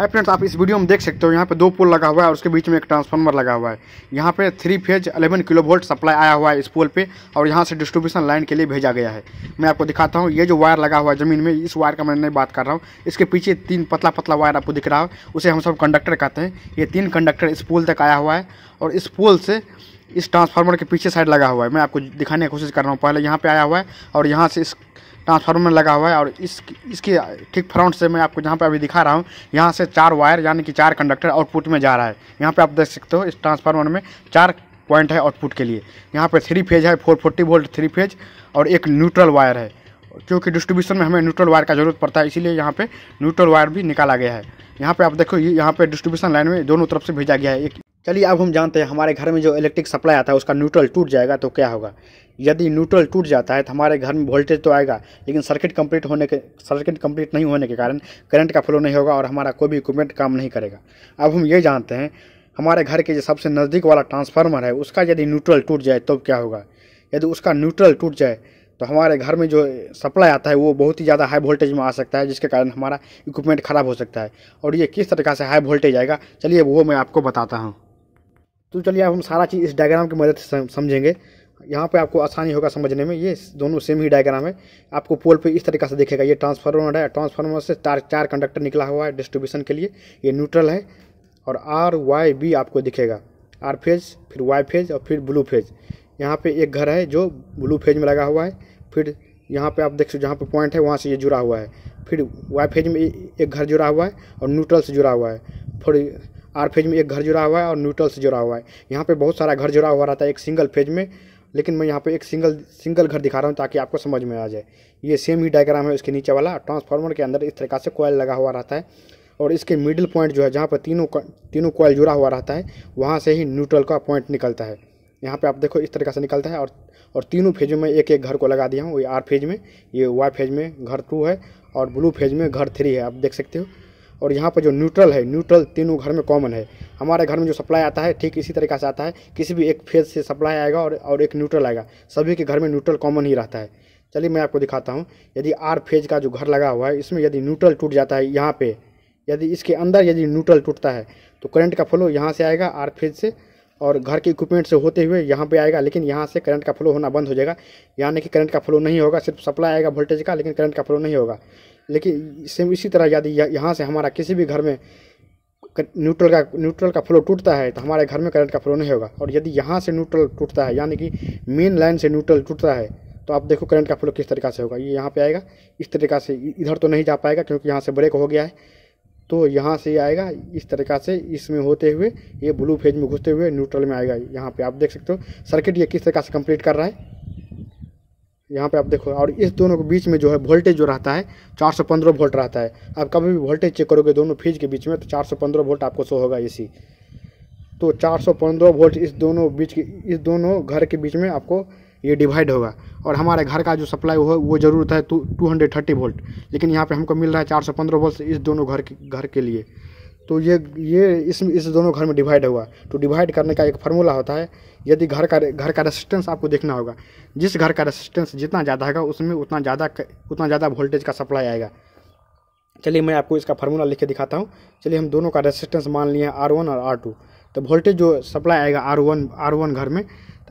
है फ्रेंड्स आप इस वीडियो में देख सकते हो यहाँ पे दो पोल लगा हुआ है और उसके बीच में एक ट्रांसफार्मर लगा हुआ है यहाँ पे three phase 11 kilo volt supply आया हुआ है इस पोल पे और यहाँ से डिस्ट्रीब्यूशन लाइन के लिए भेजा गया है मैं आपको दिखाता हूँ ये जो वायर लगा हुआ है ज़मीन में इस वायर का मैं नहीं बात कर रहा हूँ इसके पीछे तीन पतला पतला वायर आपको दिख रहा है उसे हम सब कंडक्टर कहते हैं ये तीन कंडक्टर इस पोल तक आया हुआ है और इस पोल से इस ट्रांसफार्मर के पीछे साइड लगा हुआ है मैं आपको दिखाने की कोशिश कर रहा हूँ पहले यहाँ पे आया हुआ है और यहाँ से इस ट्रांसफार्मर में लगा हुआ है और इस इसके ठीक फ्रंट से मैं आपको जहाँ पे अभी दिखा रहा हूँ यहाँ से चार वायर यानी कि चार कंडक्टर आउटपुट में जा रहा है यहाँ पे आप देख सकते हो इस ट्रांसफार्मर में चार पॉइंट है आउटपुट के लिए यहाँ पर थ्री फेज है four forty volt three phase और एक न्यूट्रल वायर है क्योंकि डिस्ट्रीब्यूशन में हमें न्यूट्रल वायर का ज़रूरत पड़ता है इसीलिए यहाँ पर न्यूट्रल वायर भी निकाला गया है यहाँ पे आप देखो यहाँ पे डिस्ट्रीब्यूशन लाइन में दोनों तरफ से भेजा गया है एक चलिए अब हम जानते हैं हमारे घर में जो इलेक्ट्रिक सप्लाई आता है उसका न्यूट्रल टूट जाएगा तो क्या होगा यदि न्यूट्रल टूट जाता है तो हमारे घर में वोल्टेज तो आएगा लेकिन सर्किट कंप्लीट होने के सर्किट कंप्लीट नहीं होने के कारण करंट का फ्लो नहीं होगा और हमारा कोई भी इक्विपमेंट काम नहीं करेगा अब हम ये जानते हैं हमारे घर के जो सबसे नज़दीक वाला ट्रांसफार्मर है उसका यदि न्यूट्रल टूट जाए तो क्या होगा यदि उसका न्यूट्रल टूट जाए तो हमारे घर में जो सप्लाई आता है वो बहुत ही ज़्यादा हाई वोल्टेज में आ सकता है जिसके कारण हमारा इक्विपमेंट ख़राब हो सकता है और ये किस तरीका से हाई वोल्टेज आएगा चलिए वो मैं आपको बताता हूँ तो चलिए अब हम सारा चीज़ इस डायग्राम की मदद से समझेंगे यहाँ पे आपको आसानी होगा समझने में ये दोनों सेम ही डायग्राम है आपको पोल पे इस तरीके से देखेगा ये ट्रांसफार्मर है ट्रांसफार्मर से चार चार कंडक्टर निकला हुआ है डिस्ट्रीब्यूशन के लिए ये न्यूट्रल है और आर वाई बी आपको दिखेगा आर फेज फिर वाई फेज और फिर ब्लू फेज यहाँ पे एक घर है जो ब्लू फेज में लगा हुआ है फिर यहाँ पर आप देख सकते जहाँ पर पॉइंट है वहाँ से ये जुड़ा हुआ है फिर वाई फेज में एक घर जुड़ा हुआ है और न्यूट्रल से जुड़ा हुआ है फिर आर फेज में एक घर जुड़ा हुआ है और न्यूट्रल से जुड़ा हुआ है यहाँ पे बहुत सारा घर जुड़ा हुआ रहता है एक सिंगल फेज में लेकिन मैं यहाँ पे एक सिंगल सिंगल घर दिखा रहा हूँ ताकि आपको समझ में आ जाए ये सेम ही डायग्राम है उसके नीचे वाला ट्रांसफार्मर के अंदर इस तरीका से कोयल लगा हुआ रहता है और इसके मिडिल पॉइंट जो है जहाँ पर तीनों तीनों कोयल जुड़ा हुआ रहता है वहाँ से ही न्यूट्रल का पॉइंट निकलता है यहाँ पर आप देखो इस तरीका से निकलता है और और तीनों फेज में एक एक घर को लगा दिया हूँ ये आर फेज में ये वाई फेज में घर टू है और ब्लू फेज में घर थ्री है आप देख सकते हो और यहाँ पर जो न्यूट्रल है न्यूट्रल तीनों घर में कॉमन है हमारे घर में जो सप्लाई आता है ठीक इसी तरीके से आता है किसी भी एक फेज से सप्लाई आएगा और और एक न्यूट्रल आएगा सभी के घर में न्यूट्रल कॉमन ही रहता है चलिए मैं आपको दिखाता हूँ यदि आर फेज का जो घर लगा हुआ है इसमें यदि न्यूट्रल टूट जाता है यहाँ पर यदि इसके अंदर यदि न्यूट्रल टूटता है तो करंट का फ्लो यहाँ से आएगा आर फेज से और घर के इक्विपमेंट से होते हुए यहाँ पे आएगा लेकिन यहाँ से करंट का फ्लो होना बंद हो जाएगा यानी कि करंट का फ्लो नहीं होगा सिर्फ सप्लाई आएगा वोल्टेज का लेकिन करंट का फ्लो नहीं होगा लेकिन सेम इसी तरह यदि यहाँ से हमारा किसी भी घर में न्यूट्रल का न्यूट्रल का फ्लो टूटता है तो हमारे घर में करंट का फ्लो नहीं होगा और यदि यहाँ से न्यूट्रल टूटता है यानी कि मेन लाइन से न्यूट्रल टूटता है तो आप देखो करंट का फ्लो किस तरीका से होगा ये यहाँ पे आएगा इस तरीका से इधर तो नहीं जा पाएगा क्योंकि यहाँ से ब्रेक हो गया है तो यहाँ से ये आएगा इस तरीका से इसमें होते हुए ये ब्लू फेज में घुसते हुए न्यूट्रल में आएगा यहाँ पे आप देख सकते हो सर्किट ये किस तरीका से कंप्लीट कर रहा है यहाँ पे आप देखो और इस दोनों के बीच में जो है वोल्टेज जो रहता है 415 वोल्ट रहता है आप कभी भी वोल्टेज चेक करोगे दोनों फेज के बीच में तो पंद्रह वोल्ट आपको शो होगा इसी तो पंद्रह वोल्ट इस दोनों बीच के इस दोनों घर के बीच में आपको ये डिवाइड होगा और हमारे घर का जो सप्लाई हो वो ज़रूरत है two two hundred thirty volt लेकिन यहाँ पे हमको मिल रहा है चार सौ पंद्रह वोल्ट इस दोनों घर के घर के लिए तो ये ये इस इस दोनों घर में डिवाइड होगा तो डिवाइड करने का एक फार्मूला होता है यदि घर का घर का रेसिस्टेंस आपको देखना होगा जिस घर का रेसिस्टेंस जितना ज़्यादा होगा उसमें उतना ज़्यादा उतना ज़्यादा वोल्टेज का सप्लाई आएगा चलिए मैं आपको इसका फार्मूला लिख के दिखाता हूँ चलिए हम दोनों का रेसिस्टेंस मान लिए आर वन और आर टू तो वोल्टेज जो सप्लाई आएगा आर वन आर वन घर में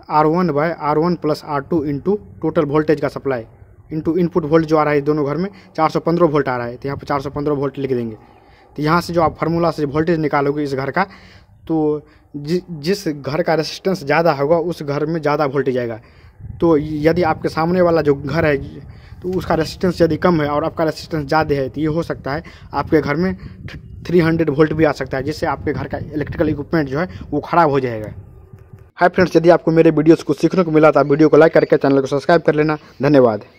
R one by R one plus R two into total voltage का सप्लाई इंटू इनपुट वोल्ट जो आ रहा है दोनों घर में 415 वोल्ट आ रहा है तो यहाँ पर 415 वोल्ट लिख देंगे तो यहाँ से जो आप फार्मूला से वोल्टेज निकालोगे इस घर का तो जि, जिस घर का रेसिस्टेंस ज़्यादा होगा उस घर में ज़्यादा वोल्टेज आएगा तो यदि आपके सामने वाला जो घर है तो उसका रेसिस्टेंस यदि कम है और आपका रेसिस्टेंस ज़्यादा है तो ये हो सकता है आपके घर में 300 वोल्ट भी आ सकता है जिससे आपके घर का इलेक्ट्रिकल इक्विपमेंट जो है वो ख़राब हो जाएगा हाय फ्रेंड्स यदि आपको मेरे वीडियोस को सीखने को मिला तो आप वीडियो को लाइक करके चैनल को सब्सक्राइब कर लेना धन्यवाद